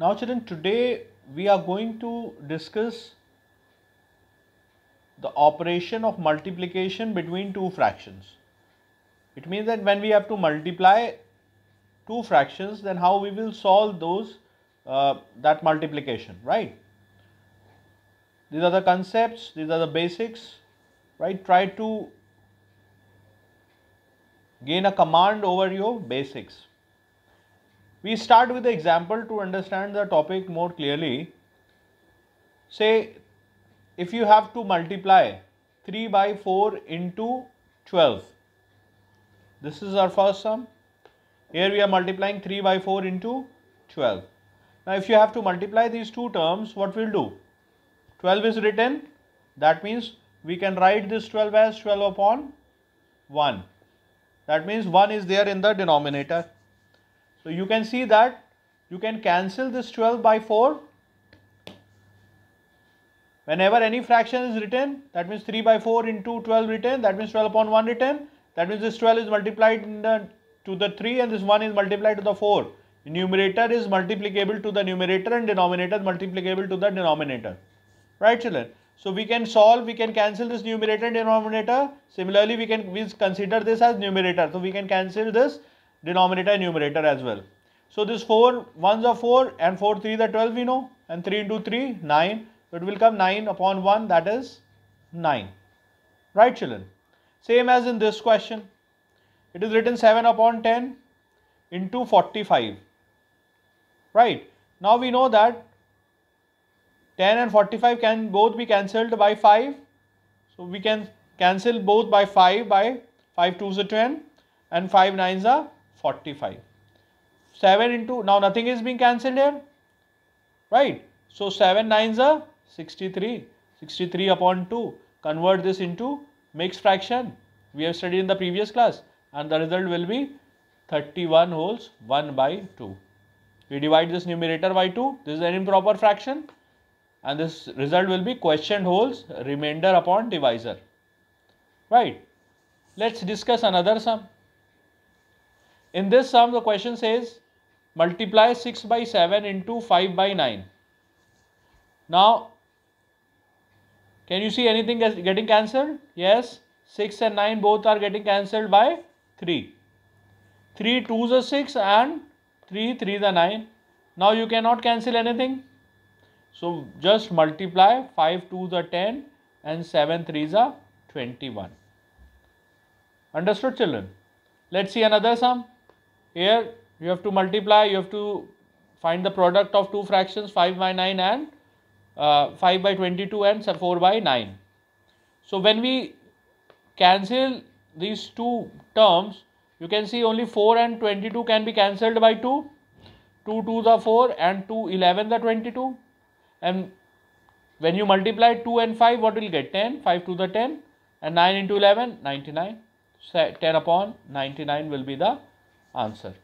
Now children, today we are going to discuss the operation of multiplication between two fractions. It means that when we have to multiply two fractions, then how we will solve those uh, that multiplication, right? These are the concepts, these are the basics, right? Try to gain a command over your basics. We start with the example to understand the topic more clearly. Say if you have to multiply 3 by 4 into 12. This is our first sum. Here we are multiplying 3 by 4 into 12. Now if you have to multiply these two terms, what we'll do? 12 is written. That means we can write this 12 as 12 upon 1. That means 1 is there in the denominator. So you can see that you can cancel this 12 by 4. Whenever any fraction is written, that means 3 by 4 into 12 written, that means 12 upon 1 written. That means this 12 is multiplied the, to the 3 and this 1 is multiplied to the 4. The numerator is multiplicable to the numerator and denominator is multiplicable to the denominator. Right children? So we can solve, we can cancel this numerator and denominator. Similarly, we can we consider this as numerator. So we can cancel this denominator and numerator as well. So this 4 ones are 4 and 4 3 are 12 we know and 3 into 3 9 it will come 9 upon 1 that is 9 right children same as in this question it is written 7 upon 10 into 45 right now we know that 10 and 45 can both be cancelled by 5 so we can cancel both by 5 by 5 2s are 10 and 5 9s are 45. 7 into, now nothing is being cancelled here, right? So 7 nines are 63, 63 upon 2. Convert this into mixed fraction. We have studied in the previous class and the result will be 31 wholes 1 by 2. We divide this numerator by 2. This is an improper fraction and this result will be question wholes remainder upon divisor. Right. Let's discuss another sum. In this sum, the question says multiply 6 by 7 into 5 by 9. Now, can you see anything getting cancelled? Yes, 6 and 9 both are getting cancelled by 3. 3 2s are 6 and 3 3 is 9. Now you cannot cancel anything. So just multiply 5 2s are 10 and 7 3s are 21. Understood children? Let's see another sum. Here you have to multiply, you have to find the product of two fractions 5 by 9 and uh, 5 by 22 and 4 by 9. So when we cancel these two terms, you can see only 4 and 22 can be cancelled by 2. 2 2 the 4 and 2 11 the 22. And when you multiply 2 and 5, what will get? 10, 5 to the 10 and 9 into 11, 99. 10 upon 99 will be the answer.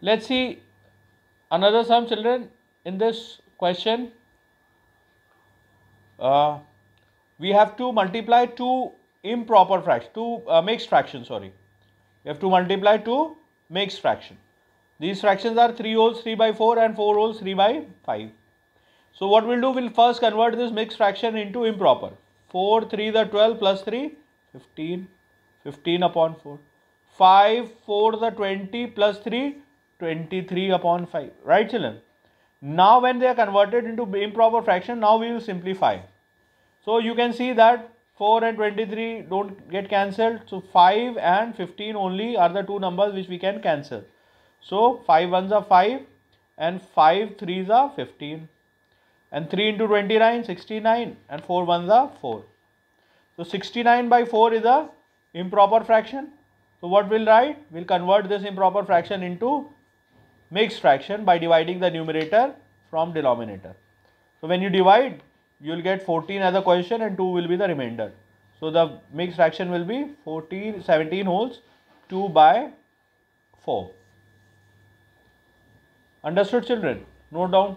Let's see another sum children in this question. Uh, we have to multiply two improper fractions, two uh, mixed fractions sorry. We have to multiply two mixed fraction. These fractions are 3 wholes 3 by 4 and 4 wholes 3 by 5. So what we'll do, we'll first convert this mixed fraction into improper. 4, 3 the 12 plus 3, 15. 15 upon 4. 5, 4 the 20 plus 3, 23 upon 5. Right children? Now when they are converted into improper fraction, now we will simplify. So you can see that 4 and 23 don't get cancelled. So 5 and 15 only are the two numbers which we can cancel. So 5 ones are 5 and 5 threes are 15. And 3 into 29, 69 and 4 ones are 4. So 69 by 4 is a improper fraction. So what we'll write? We'll convert this improper fraction into mixed fraction by dividing the numerator from denominator. So when you divide, you'll get 14 as a question and 2 will be the remainder. So the mixed fraction will be 14, 17 wholes, 2 by 4. Understood children? Note down.